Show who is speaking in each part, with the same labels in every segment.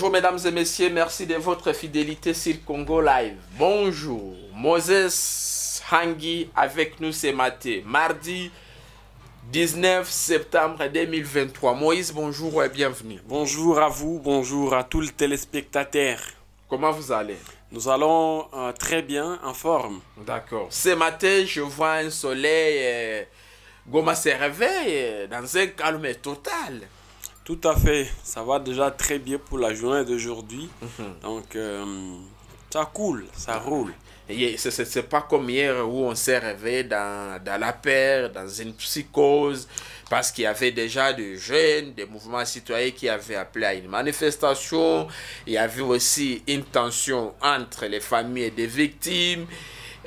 Speaker 1: Bonjour mesdames et messieurs, merci de votre fidélité sur Congo Live. Bonjour, Moses Hangi avec nous ce matin, mardi 19 septembre 2023.
Speaker 2: Moïse, bonjour et bienvenue. Bonjour à vous, bonjour à tous les téléspectateurs. Comment vous allez Nous allons euh, très bien, en forme. D'accord. Ce matin, je
Speaker 1: vois un soleil, et euh, Goma se réveille euh, dans un calme total.
Speaker 2: Tout à fait, ça va déjà très bien pour la journée d'aujourd'hui. Mhm. Donc, euh, ça coule, ça ah. roule. C'est pas comme hier où on s'est réveillé
Speaker 1: dans, la paire, dans une psychose, parce qu'il y avait déjà des jeunes, des mouvements citoyens qui avaient appelé à une manifestation. Il y avait aussi une tension entre les familles des victimes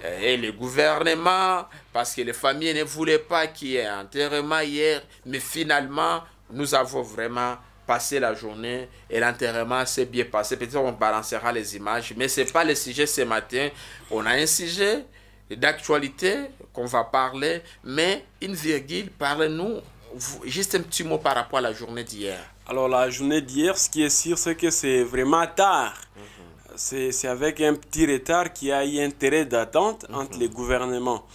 Speaker 1: euh, et le gouvernement, parce que les familles ne voulaient pas qu'il y ait un enterrement hier, mais finalement, nous avons vraiment passé la journée et l'enterrement s'est bien passé. Peut-être on balancera les images, mais ce n'est pas le sujet ce matin. On a un sujet d'actualité qu'on va parler, mais une virgule, parlez-nous juste un petit mot par rapport à
Speaker 2: la journée d'hier. Alors la journée d'hier, ce qui est sûr, c'est que c'est vraiment tard. Mhm. C'est avec un petit retard qu'il y a eu intérêt d'attente mhm. entre les gouvernements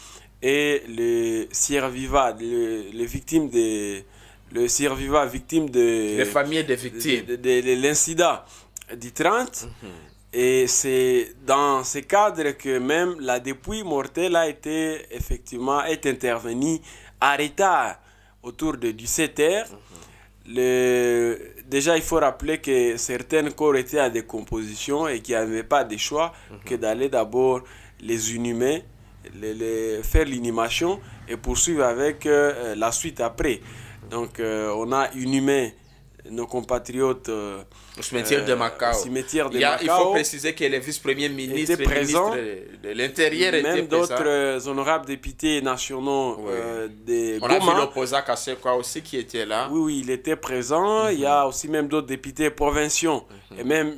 Speaker 2: et les Sierra les, les victimes des le survivant victime de... Les familles des victimes. De, l'incident du 30. Mhm. Et c'est dans ce cadre que même la dépouille mortelle a été effectivement est intervenue à retard autour de 17 heures. Mhm. le, déjà, il faut rappeler que certains corps étaient à décomposition et qu'il n'y avait pas de choix mhm. que d'aller d'abord les inhumer, les, faire l'inhumation et poursuivre avec euh, la suite après. Donc, euh, on a une humaine nos compatriotes au cimetière de euh, Macao. il, faut préciser
Speaker 1: que le vice-premier ministre était présent, ministre de l'Intérieur Même d'autres euh, honorables députés nationaux oui. Euh, des On a vu l'opposant aussi qui était là.
Speaker 2: Oui, oui, il était présent. Il y a mhm. aussi même d'autres députés provinciaux. Mhm. Et même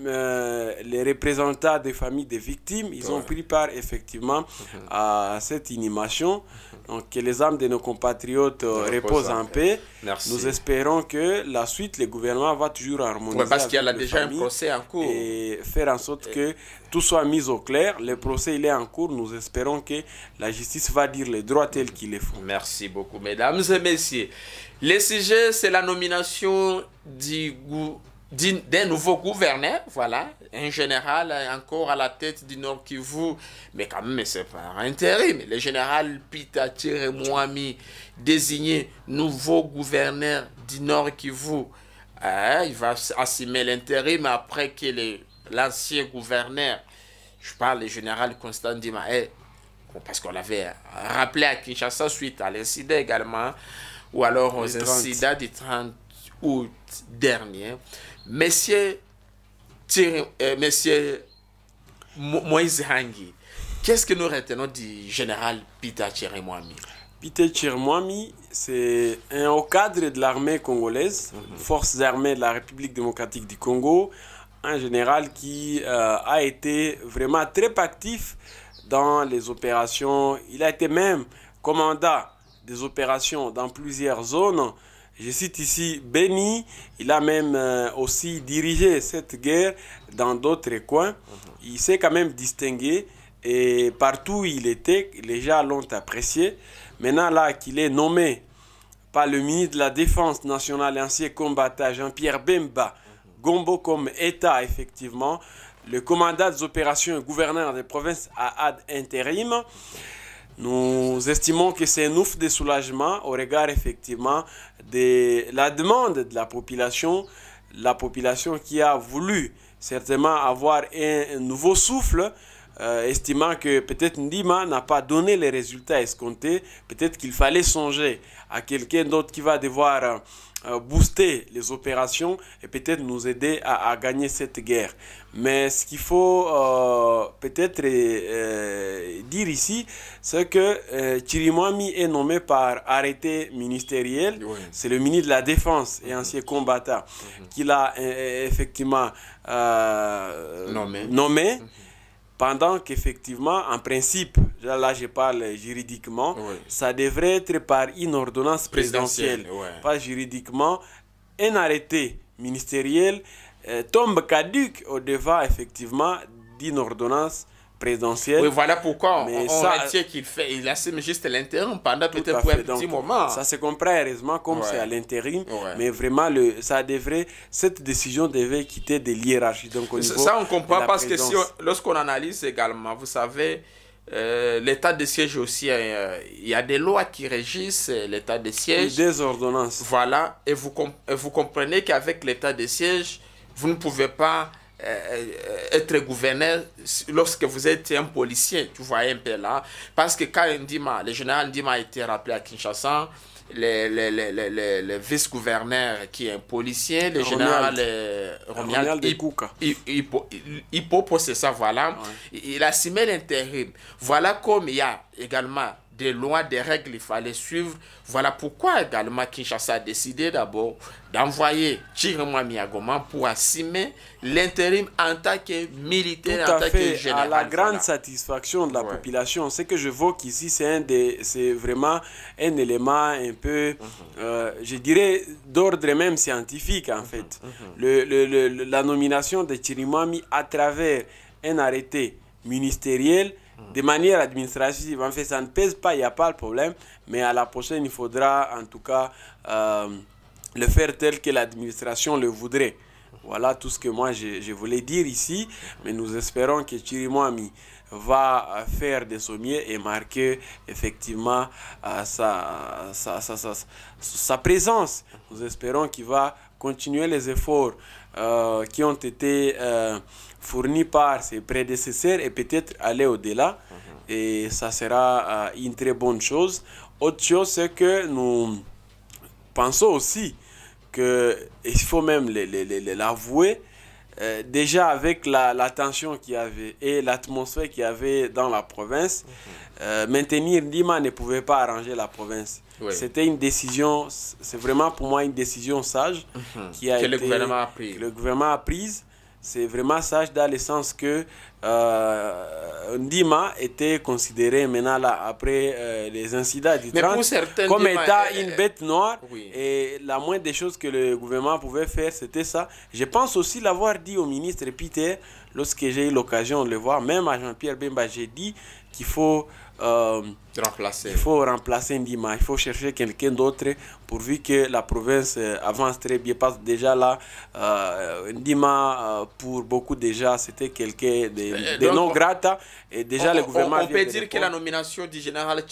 Speaker 2: les représentants des familles des victimes, ils ont pris part effectivement mhm. à cette inhumation. Donc que les âmes de nos compatriotes reposent en paix. Merci. Nous espérons que la suite, les gouvernements gouvernement va toujours harmoniser. parce qu'il a déjà un procès en cours. Et faire en sorte que tout soit mis au clair. Le procès, il est en cours. Nous espérons que la justice va dire les droits tels qu'ils les font. Merci beaucoup, mesdames et messieurs. Le sujet, c'est la
Speaker 1: nomination du d'un nouveau gouverneur, voilà, un général encore à la tête du Nord Kivu, mais quand même, c'est par intérim. Le général Pita Mouami désigné nouveau gouverneur du Nord Kivu, Hein, il va assumer l'intérim après que l'ancien gouverneur, je parle le général Constant Dimae, eh, parce qu'on l'avait rappelé à Kinshasa suite à l'incident également, hein, ou alors aux incidents du 30 août dernier, Monsieur, euh, monsieur Moïse Hangi, qu'est-ce que nous retenons du général Peter Thierry
Speaker 2: Peter Mwami, c'est e un haut cadre de l'armée congolaise, mhm. forces armées de la République démocratique du Congo, un général qui euh, a été vraiment très actif dans les opérations. Il a été même commandant des opérations dans plusieurs zones. Je cite ici Beni, il a même euh, aussi dirigé cette guerre dans d'autres coins. Mhm. Il s'est quand même distingué et partout où il était, les gens l'ont apprécié. Maintenant, là, qu'il est nommé par le ministre de la Défense nationale et ancien combattant Jean-Pierre Bemba, Gombo comme État, effectivement, le commandant des opérations et gouverneur des provinces à ad intérim. Nous estimons que c'est un ouf de soulagement au regard effectivement de la demande de la population, la population qui a voulu certainement avoir un nouveau souffle euh, estimant que peut-être Ndima n'a pas donné les résultats escomptés, peut-être qu'il fallait songer à quelqu'un d'autre qui va devoir euh, euh, booster les opérations et peut-être nous aider à, gagner cette guerre. Mais ce qu'il faut peut-être dire ici, c'est que Chirimami est nommé par arrêté ministériel. C'est le ministre de la Défense et ancien combattant qui mhm. l'a qu'il a effectivement nommé. Mhm pendant qu'effectivement, en principe, là je parle juridiquement, ça devrait être par une ordonnance présidentielle, pas juridiquement, un arrêté ministériel euh, tombe caduque au devant effectivement d'une ordonnance présidentielle. Oui, voilà pourquoi mais on, ça, retient
Speaker 1: qu'il fait. Il assume juste l'intérim pendant tout, être un petit moment. Ça
Speaker 2: se comprend heureusement comme c'est à l'intérim, mais vraiment, le, ça devrait, cette décision devait quitter des hiérarchies. Donc, ça, on comprend parce que
Speaker 1: lorsqu'on analyse également, vous savez, euh, l'état de siège aussi, hein, il y a des lois qui régissent l'état de siège. Des ordonnances. Voilà, et vous, et vous comprenez qu'avec l'état de siège, vous ne pouvez pas euh, être gouverneur lorsque vous êtes un policier, tu vois un peu là. Parce que quand le général Ndima a été rappelé à Kinshasa, le, le, vice-gouverneur qui est un policier, le général euh, il Hippo, c'est ça, voilà. Il a simé l'intérim. Voilà comme il y a également des lois, des règles, il fallait suivre. Voilà pourquoi également Kinshasa a décidé d'abord d'envoyer à Goma pour assumer l'intérim en tant que militaire, à en tant que général. la grande
Speaker 2: satisfaction de la population, c'est que je vois qu'ici, c'est vraiment un élément un peu, mhm. euh, je dirais, d'ordre même scientifique en mhm, fait. Mhm. le, la nomination de Chirimami à travers un arrêté ministériel Mm. de manière administrative. En fait, ça ne pèse pas, il n'y a pas le problème. Mais à la prochaine, il faudra en tout cas euh, le faire tel que l'administration le voudrait. Voilà tout ce que moi je, voulais dire ici, mais nous espérons que Chirimouami va faire des sommiers et marquer effectivement euh, sa, sa, sa, sa, présence. Nous espérons qu'il va continuer les efforts euh, qui ont été euh, fournis par ses prédécesseurs et peut-être aller au-delà. Mhm. Et ça sera euh, une très bonne chose. Autre chose, c'est que nous pensons aussi que, il faut même l'avouer, déjà avec la, la tension qu'il y avait et l'atmosphère qu'il y avait dans la province, mhm. maintenir Lima ne pouvait pas arranger la province. C'était une décision, c'est vraiment pour moi une décision sage mhm. qui a que été, le gouvernement a prise. C'est vraiment sage dans le sens que euh, Ndima était considéré maintenant là, après euh, les incidents du comme étant euh, une bête noire. Et la moindre des choses que le gouvernement pouvait faire, c'était ça. Je pense aussi l'avoir dit au ministre Peter, lorsque j'ai eu l'occasion de le voir, même à Jean-Pierre Bemba, j'ai dit qu'il faut... Euh, Remplacer. Il faut remplacer Ndima, il faut chercher quelqu'un d'autre pourvu que la province euh, avance très bien. Parce que déjà là, euh, Ndima, euh, pour beaucoup déjà, c'était quelqu'un de, euh, non grata. Et déjà le gouvernement... On, peut dire que la
Speaker 1: nomination du général a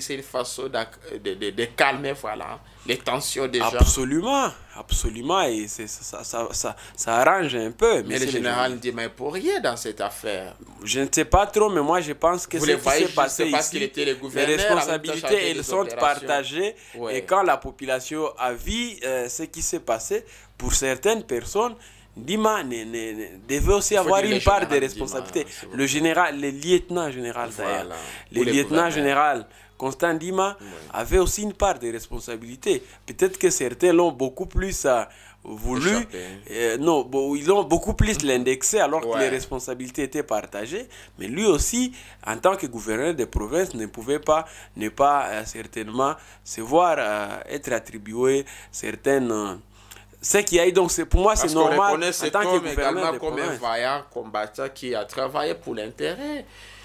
Speaker 1: c'est une façon de, de, calmer voilà, les tensions déjà.
Speaker 2: Absolument, absolument. Et ça, ça, ça, ça, arrange un peu. Mais, le général Ndima est pour rien dans cette affaire. Je ne sais pas trop, mais moi je pense que c'est ce qui s'est passé Parce qu'il était les, responsabilités, elles sont partagées. Et quand la population a vu euh, ce qui s'est passé, pour certaines personnes, Dima devait aussi avoir une part de responsabilité. le général, le lieutenant général d'ailleurs, le lieutenant général Constant Dima avait aussi une part de responsabilité. Peut-être que certains l'ont beaucoup plus... à euh, voulu. Euh, non, ils ont beaucoup plus l'indexé alors que les responsabilités étaient partagées. Mais lui aussi, en tant que gouverneur des provinces, ne pouvait pas ne pas euh, certainement se voir euh, être attribué certaines. ce qui a donc, pour moi, c'est normal. en tant que gouverneur comme un
Speaker 1: vaillant combattant qui a travaillé pour l'intérêt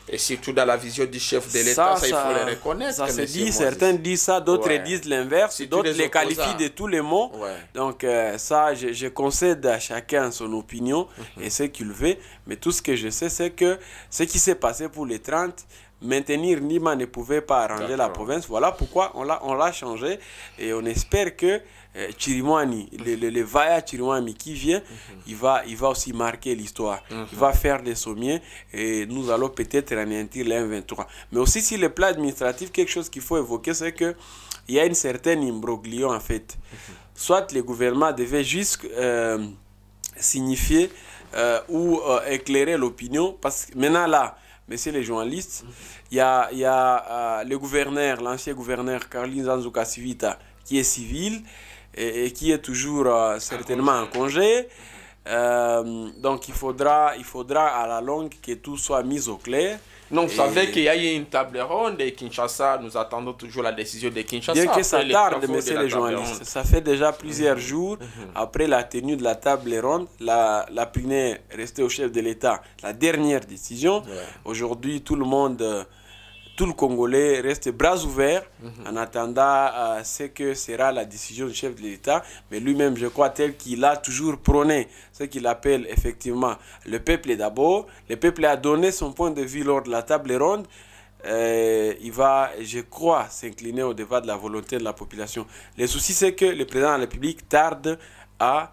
Speaker 1: et surtout dans la vision du chef de l'État, ça, il faut le reconnaître. Ça se dit, certains disent ça, d'autres disent l'inverse, d'autres les, qualifient de
Speaker 2: tous les mots. Donc euh, ça, je, je, concède à chacun son opinion mhm. et ce qu'il veut, mais tout ce que je sais, c'est que ce qui s'est passé pour les 30, maintenir Nima ne pouvait pas arranger la province. Voilà pourquoi on l'a changé et on espère que euh, le, le, qui vient, mhm. il, va, il va aussi marquer l'histoire. Il mhm. va faire des sommiers et nous allons peut-être anéantir l1 23 Mais aussi sur le plan administratif, quelque chose qu'il faut évoquer, c'est que il y a une certaine imbroglio en fait. Mhm. Soit le gouvernement devait juste euh, signifier euh, ou éclairer l'opinion, parce que maintenant là, messieurs les journalistes, il y a, le gouverneur, l'ancien gouverneur Carlin Zanzuka Civita, qui est civil, et, qui est toujours euh, certainement en congé. Euh, donc il faudra, il faudra à la longue que tout soit mis au clair. Non, vous savez qu'il y a eu une table ronde et Kinshasa, nous attendons toujours la décision de Kinshasa. Bien que ça tarde, messieurs les journalistes, ça fait déjà plusieurs mhm. jours mhm. après la tenue de la table ronde, la, la est restée au chef de l'État la dernière décision. Aujourd'hui, tout le monde euh, tout le Congolais reste bras ouverts en attendant euh, ce que sera la décision du chef de l'État. Mais lui-même, je crois, tel qu'il a toujours prôné ce qu'il appelle effectivement le peuple d'abord. Le peuple a donné son point de vue lors de la table ronde. Euh, il va, je crois, s'incliner au devant de la volonté de la population. Le souci, c'est que le président de la République tarde à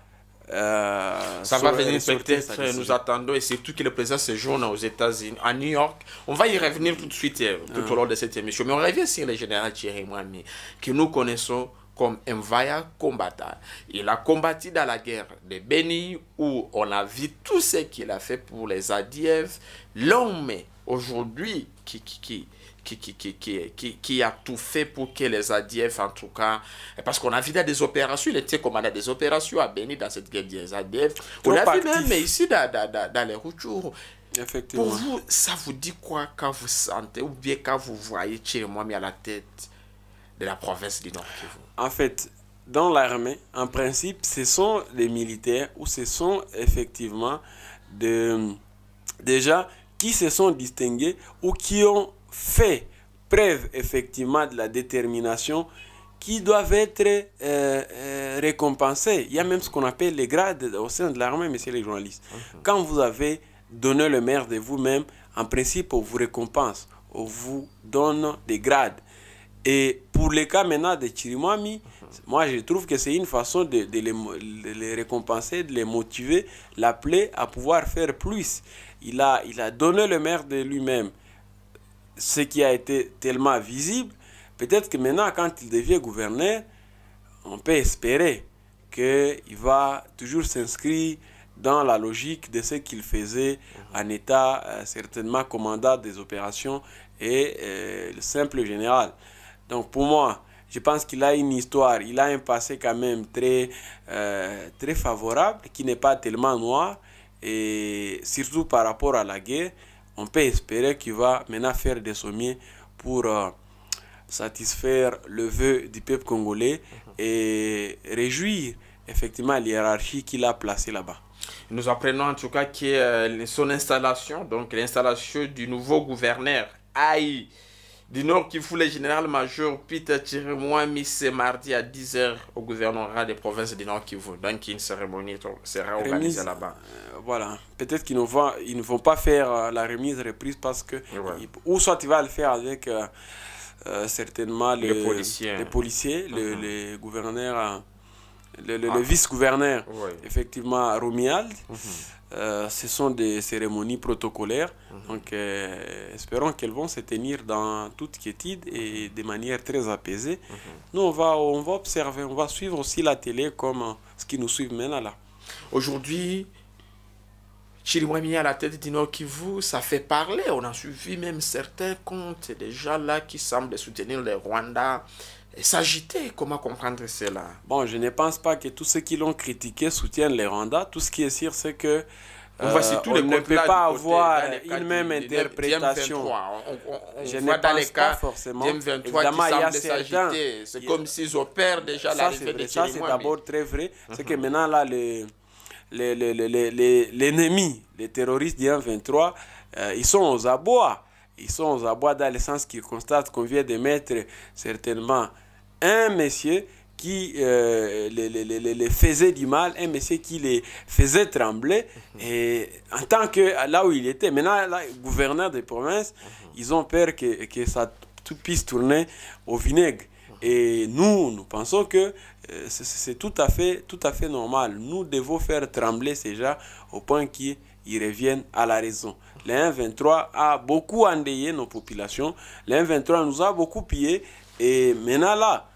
Speaker 2: euh, ça va venir peut-être, nous attendons, et c'est surtout est le président
Speaker 1: là aux États-Unis, à New York. On va y revenir tout de suite, euh, tout au ah. long de cette émission. Mais on revient sur le général Thierry Moami, que nous connaissons comme un vaillant combattant. Il a combattu dans la guerre de Béni, où on a vu tout ce qu'il a fait pour les Adiev. L'homme, aujourd'hui, qui, qui, qui qui, qui, qui, qui, qui a tout fait pour que les ADF, en tout cas, parce qu'on a vu des opérations, il était commandant des opérations à Béni dans cette guerre des ADF. On a vu même ici dans, dans, dans les routures. Pour vous, ça vous dit quoi quand vous sentez ou bien quand vous voyez moi mais à la tête
Speaker 2: de la province du Nord Kivu En fait, dans l'armée, en principe, ce sont les militaires ou ce sont effectivement de, déjà qui se sont distingués ou qui ont fait preuve effectivement de la détermination qui doivent être euh, euh récompensés. Il y a même ce qu'on appelle les grades au sein de l'armée, messieurs les journalistes. Mhm. Quand vous avez donné le maire de vous-même, en principe, on vous récompense, on vous donne des grades. Et pour le cas maintenant de Chirimami, mhm. moi je trouve que c'est une façon de, les, récompenser, de les motiver, l'appeler à pouvoir faire plus. Il a, il a donné le maire de lui-même ce qui a été tellement visible, peut-être que maintenant, quand il devient gouverneur, on peut espérer qu'il va toujours s'inscrire dans la logique de ce qu'il faisait en état euh, certainement commandant des opérations et euh, le simple général. Donc pour moi, je pense qu'il a une histoire, il a un passé quand même très, euh, très favorable, qui n'est pas tellement noir, et surtout par rapport à la guerre on peut espérer qu'il va maintenant faire des sommets pour euh, satisfaire le vœu du peuple congolais mhm. et réjouir effectivement l'hierarchie qu'il a placée là-bas.
Speaker 1: Nous apprenons en tout cas que euh, son installation, donc l'installation du nouveau gouverneur Aïe du Nord qui fout le général major Peter moins ce mardi à 10h au gouvernorat des provinces du Nord Kivu.
Speaker 2: Donc une cérémonie sera organisée là-bas. Euh, voilà. Peut-être qu'ils ne vont, ils ne vont pas faire euh, la remise reprise parce que... ou soit tu vas le faire avec euh, certainement les, policiers, les, policiers, les, gouverneurs le, mhm. ah. vice-gouverneur, effectivement, Romuald. Mhm. Euh, ce sont des cérémonies protocolaires. Mhm. Donc, euh, espérons qu'elles vont se tenir dans toute quiétude et de manière très apaisée. Mhm. Nous, on va, on va observer, on va suivre aussi la télé comme euh, ce qui nous suit maintenant là. Aujourd'hui, Chirimwemi à la tête qui Kivu,
Speaker 1: ça fait parler. On a suivi même certains comptes déjà là qui semblent soutenir les
Speaker 2: Rwandais s'agiter. Comment comprendre cela Bon, je ne pense pas que tous ceux qui l'ont critiqué soutiennent les Rwanda. Tout ce qui est sûr, c'est que on, euh, ne peut pas avoir une même interprétation. je ne dans les cas pas forcément. Évidemment, il y a certains. C'est comme s'ils opèrent déjà la Ça, c'est d'abord très vrai. C'est que maintenant, là, l'ennemi, les, les, les, terroristes du euh, 23 ils sont aux abois. Ils sont aux abois dans le sens qu'ils constatent qu'on vient de mettre certainement un monsieur qui euh, les, faisait du mal, un monsieur qui les faisait trembler, mhm. et en tant que là où il était, maintenant, là, gouverneur des provinces, mhm. ils ont peur que, que ça puisse tourner au vinaigre. Mhm. Et nous, nous pensons que euh, c'est tout à, fait, tout à fait normal. Nous devons faire trembler ces gens au point qu'ils reviennent à la raison. Le 23 a beaucoup endeuillé nos populations. Le 23 nous a beaucoup pillé. Et maintenant là,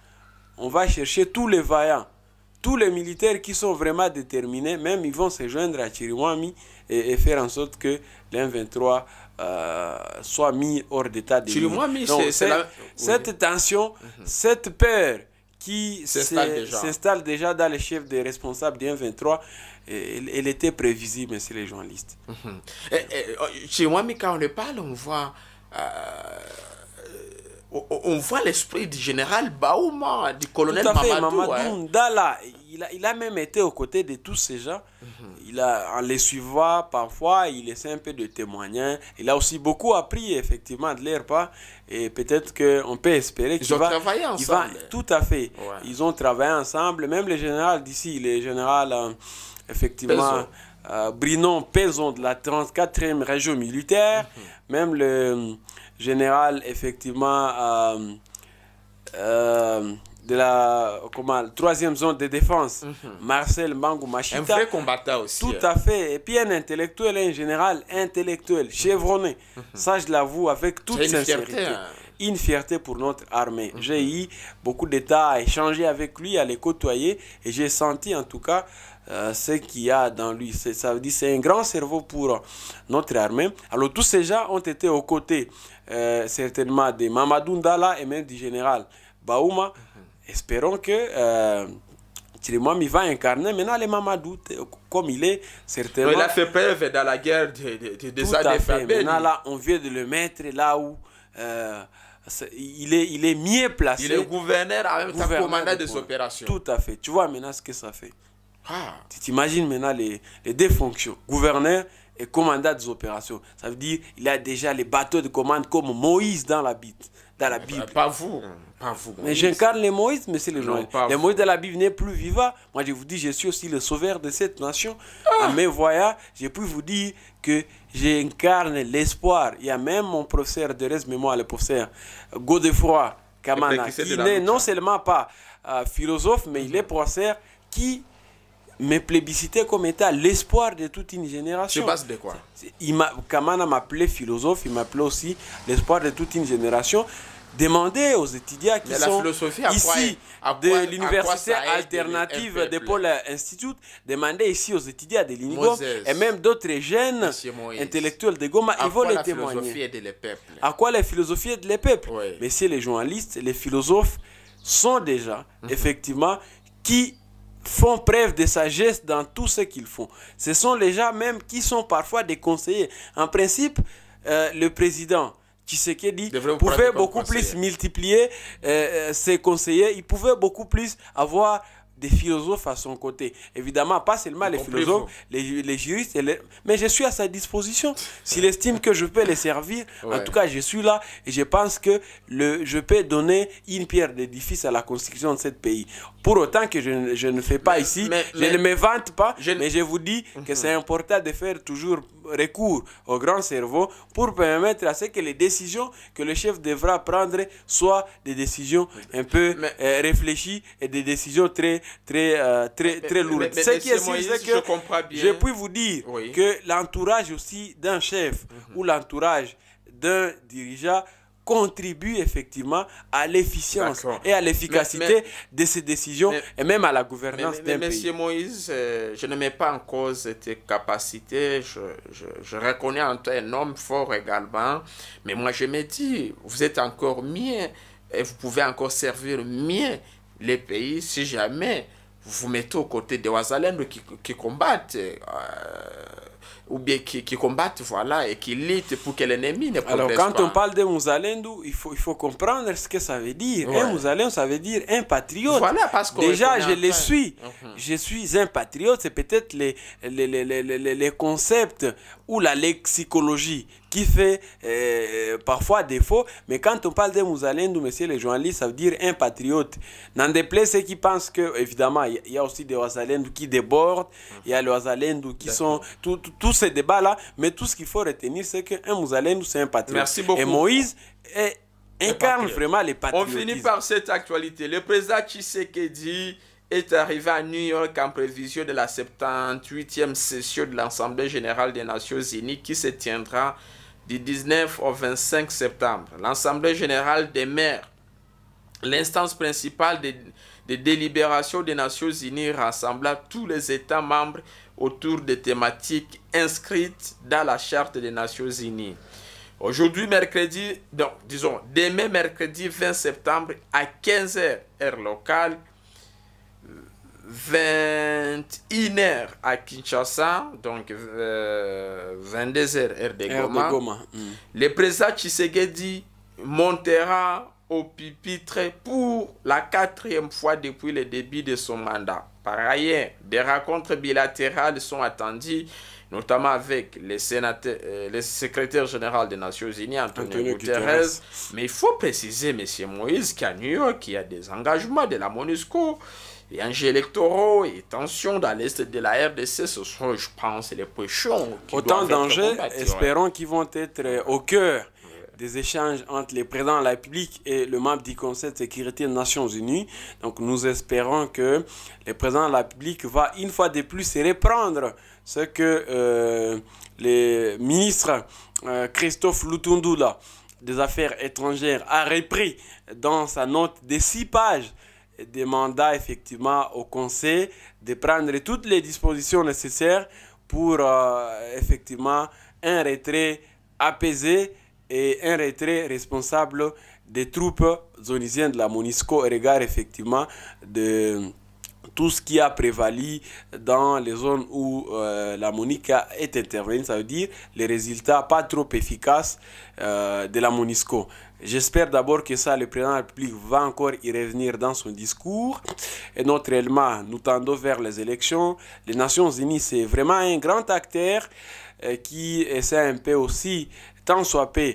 Speaker 2: on va chercher tous les vaillants, tous les militaires qui sont vraiment déterminés, même ils vont se joindre à Chiriwami et, faire en sorte que l'M23 euh, soit mis hors d'état de nuire. Cette tension, mhm. cette peur qui s'installe déjà. dans les chefs des responsables du 23 elle, était prévisible, messieurs les journalistes. Mhm. Oh,
Speaker 1: chez moi, quand on le parle, on voit... Euh, on voit l'esprit
Speaker 2: du général Bauma, du colonel Mamadou. Hein. il, a, même été aux côtés de tous ces gens. Mhm. il a, en les suivant, parfois, il essaie un peu de témoigner. Il a aussi beaucoup appris, effectivement, de l'ERPA. Et peut-être qu'on peut espérer qu'ils ont travaillé ensemble. tout à fait. Ils ont travaillé ensemble. Même le général d'ici, le général, euh, effectivement, euh, Brinon Pézon de la 34e région militaire. Mhm. Même le général effectivement, euh, euh, de la troisième zone de défense, mhm. Marcel Mangou Machita. Un combattant aussi. Tout hein. à fait. Et puis un intellectuel, un général intellectuel, mhm. chevronné. Mhm. Ça, je l'avoue avec toute sincérité. Hein. Une fierté pour notre armée. J'ai eu beaucoup d'États à échanger avec lui, à les côtoyer, et j'ai senti en tout cas euh, ce qu'il y a dans lui. Ça veut dire c'est un grand cerveau pour notre armée. Alors tous ces gens ont été aux côtés euh, certainement de Mamadou Ndala et même du général Baouma. Mhm. Espérons que... Euh, va incarner maintenant les Mamadou comme il est certainement. Il a fait preuve dans la guerre de, de, Maintenant on vient de le mettre là où euh, il, est, il est mieux placé. Il est gouverneur avec même commandant des opérations. Tout à fait. Tu vois maintenant ce que ça fait. Ah. Tu t'imagines maintenant les, les, deux fonctions, gouverneur et commandant des opérations. Ça veut dire il a déjà les bateaux de commande comme Moïse dans la Bible. Dans la Bible. Pas vous. Pas vous mais j'incarne les Moïse, mais c'est le gens Les Moïse de la Bible n'est plus vivant. Moi, je vous dis, je suis aussi le sauveur de cette nation. Ah. À mes voyages, j'ai pu vous dire que j'incarne l'espoir. Il y a même mon professeur de reste moi le professeur Godefroy Kamana, qui n'est non hein. seulement pas euh, philosophe, mais il est professeur qui mais plébisciter comme étant l'espoir de toute une génération. Je base de quoi il m'a, Kamana m'appelait philosophe, il m'appelait aussi l'espoir de toute une génération. Demandez aux étudiants qui sont ici de l'université alternative de Paul Institute, demandez ici aux étudiants de l'Unigo et même d'autres jeunes intellectuels de Goma, ils vont les témoigner. à quoi la philosophie est de les peuples Messieurs les journalistes, les philosophes sont déjà mhm. effectivement qui font preuve de sagesse dans tout ce qu'ils font. Ce sont les gens même qui sont parfois des conseillers. En principe, euh, le président Tshisekedi pouvait beaucoup plus multiplier euh, euh, ses conseillers, il pouvait beaucoup plus avoir des philosophes à son côté. Évidemment, pas seulement les philosophes, les, juristes, et mais je suis à sa disposition. S'il estime que je peux les servir, en tout cas, je suis là et je pense que le, je peux donner une pierre d'édifice à la constitution de ce pays. Pour autant que je, je ne fais pas ici, je ne me vante pas, mais je vous dis que mhm. c'est important de faire toujours recours au grand cerveau pour permettre à ce que les décisions que le chef devra prendre soient des décisions un peu euh, réfléchies et des décisions très très, euh, très, très lourde. Ce qui est sûr, c'est que je, puis vous dire que l'entourage aussi d'un chef mhm. ou l'entourage d'un dirigeant contribue effectivement à l'efficience et à l'efficacité de ses décisions et même à la gouvernance d'un pays. Monsieur Moïse,
Speaker 1: je ne mets pas en cause tes capacités, je, je, je reconnais en toi un homme fort également, mais moi je me dis, vous êtes encore mieux et vous pouvez encore servir mieux les pays si jamais vous mettez aux côtés des Oisalènes qui, combattent. Euh, ou bien qui, combattent, voilà, et qui luttent pour que l'ennemi ne
Speaker 2: Alors, quand on parle de Mousalendou, il faut, il faut comprendre ce que ça veut dire. Ouais. Un ça veut dire un patriote. Voilà, parce que Déjà, je le suis. Je suis un patriote. C'est peut-être les les, les, les, les, concepts ou la lexicologie qui fait euh, parfois défaut. Mais quand on parle de Mousalendou, monsieur le journaliste, ça veut dire un patriote. N'en déplaise ceux qui pensent que, évidemment, il y, a aussi des Mousalendou qui débordent, il y a les Mousalendou qui sont... tout, ce débats-là, mais tout ce qu'il faut retenir, c'est qu'un Mouzalénou, c'est un patriote. Et Moïse est, incarne vraiment les patriotes. On finit
Speaker 1: par cette actualité. Le président Tshisekedi est arrivé à New York en prévision de la 78e session de l'Assemblée générale des Nations Unies qui se tiendra du 19 au 25 septembre. L'Assemblée générale des maires, l'instance principale de des délibérations des Nations Unies, rassembla tous les États membres autour des thématiques inscrites dans la Charte des Nations Unies. Aujourd'hui, mercredi, donc, disons, demain mercredi 20 septembre à 15h, heure locale, 21h à Kinshasa, donc 22h, euh, heure de Goma, hmm. le président Tshisekedi montera au pupitre pour la quatrième fois depuis le début de son mandat. Par ailleurs, des rencontres bilatérales sont attendues, notamment avec le euh, secrétaire général des Nations Unies, Antonio, Guterres. Mais il faut préciser, M. Moïse, qu'à New York, il y a des engagements de la MONUSCO des enjeux électoraux et tensions dans l'est
Speaker 2: de la RDC, ce sont, je pense, les pochons. Autant d'enjeux, hein. espérons qu'ils vont être au cœur des échanges entre les présidents de la République et le membre du Conseil de sécurité des Nations Unies. Donc nous espérons que les présidents de la République va une fois de plus reprendre ce que euh, le ministre euh, Christophe Lutundula des Affaires étrangères a repris dans sa note de six pages des effectivement au Conseil de prendre toutes les dispositions nécessaires pour euh, effectivement un retrait apaisé et un retrait responsable des troupes zonisiennes de la MONISCO au regard effectivement de tout ce qui a prévalu dans les zones où euh, la MONICA est intervenue, ça veut dire les résultats pas trop efficaces euh, de la MONISCO. J'espère d'abord que ça, le président de la va encore y revenir dans son discours. Et notre élément, nous tendons vers les élections. Les Nations Unies, c'est vraiment un grand acteur euh, qui essaie un peu aussi tant soit peu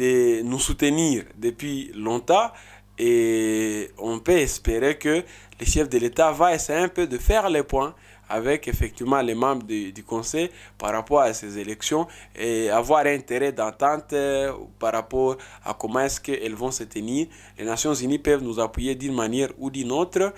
Speaker 2: de nous soutenir depuis longtemps et on peut espérer que le chef de l'État va essayer un peu de faire les points avec effectivement les membres du, Conseil par rapport à ces élections et avoir intérêt d'entente euh, par rapport à comment est-ce qu'elles vont se tenir. Les Nations Unies peuvent nous appuyer d'une manière ou d'une autre.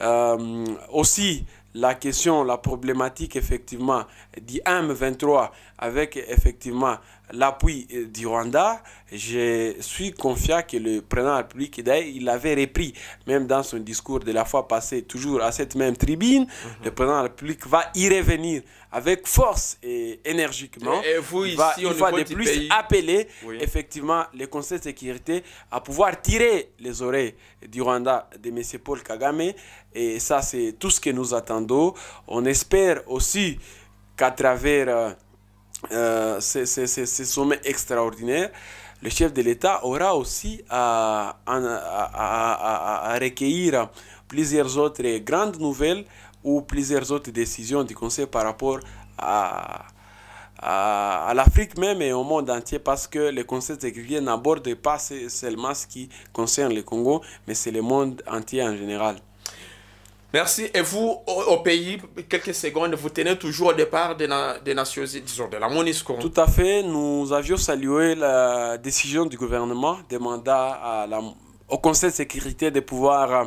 Speaker 2: Euh, aussi, la question, la problématique effectivement du M23 avec effectivement l'appui euh, du Rwanda, je suis confiant que le président de la République, d'ailleurs, il l'avait repris, même dans son discours de la fois passée, toujours à cette même tribune, mhm. le président de la République va y revenir avec force et énergiquement. Et, vous, ici, va, de plus, appeler effectivement le Conseil de sécurité à pouvoir tirer les oreilles du Rwanda de M. Paul Kagame. Et ça, c'est tout ce que nous attendons. On espère aussi qu'à travers... Euh, euh, c'est ces, ces, sommets extraordinaires, le chef de l'État aura aussi à, à, recueillir plusieurs autres grandes nouvelles ou plusieurs autres décisions du Conseil par rapport à, l'Afrique même et au monde entier parce que le Conseil sécurité n'aborde pas seulement ce qui concerne le Congo, mais c'est le monde entier en général. Merci. Et vous, au, pays, quelques
Speaker 1: secondes, vous tenez toujours au départ des, des Nations Unies, disons de la MONISCO. Hein. Tout
Speaker 2: à fait. Nous avions salué la décision du gouvernement demandant à au Conseil de sécurité de pouvoir euh,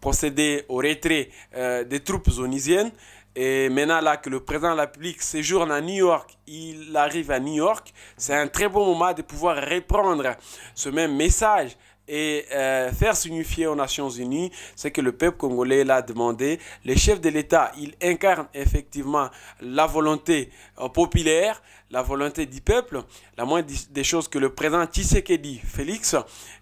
Speaker 2: procéder au retrait euh, des troupes onisiennes. Et maintenant, là que le président de la République séjourne à New York, il arrive à New York, c'est un très bon moment de pouvoir reprendre ce même message et euh, faire signifier aux Nations Unies ce que le peuple congolais l'a demandé. Les chefs de l'État, ils incarnent effectivement la volonté euh, populaire, la volonté du peuple, la moindre des choses que le président Tshisekedi Félix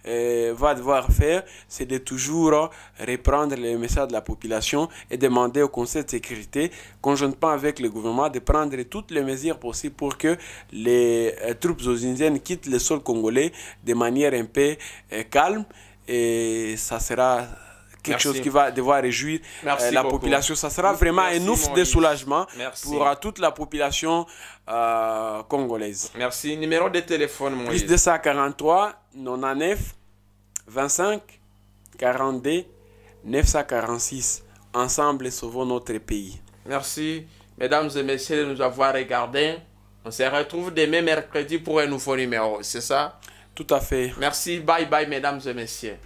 Speaker 2: euh, va devoir faire, c'est de toujours reprendre les messages de la population et demander au Conseil de sécurité, conjointement avec le gouvernement, de prendre toutes les mesures possibles pour que les euh, troupes Indiens quittent le sol congolais de manière un peu euh, calme et ça sera quelque chose qui va devoir réjouir euh, la population. Ça sera vraiment un ouf de soulagement pour euh, toute la population euh, congolaise. Merci. Numéro de téléphone, mon Plus 243 99 25 42 946. Ensemble, sauvons notre pays.
Speaker 1: Merci, mesdames et messieurs, de nous avoir regardés. On se retrouve demain mercredi pour un nouveau numéro, c'est ça Tout à fait. Merci, bye bye, mesdames et messieurs.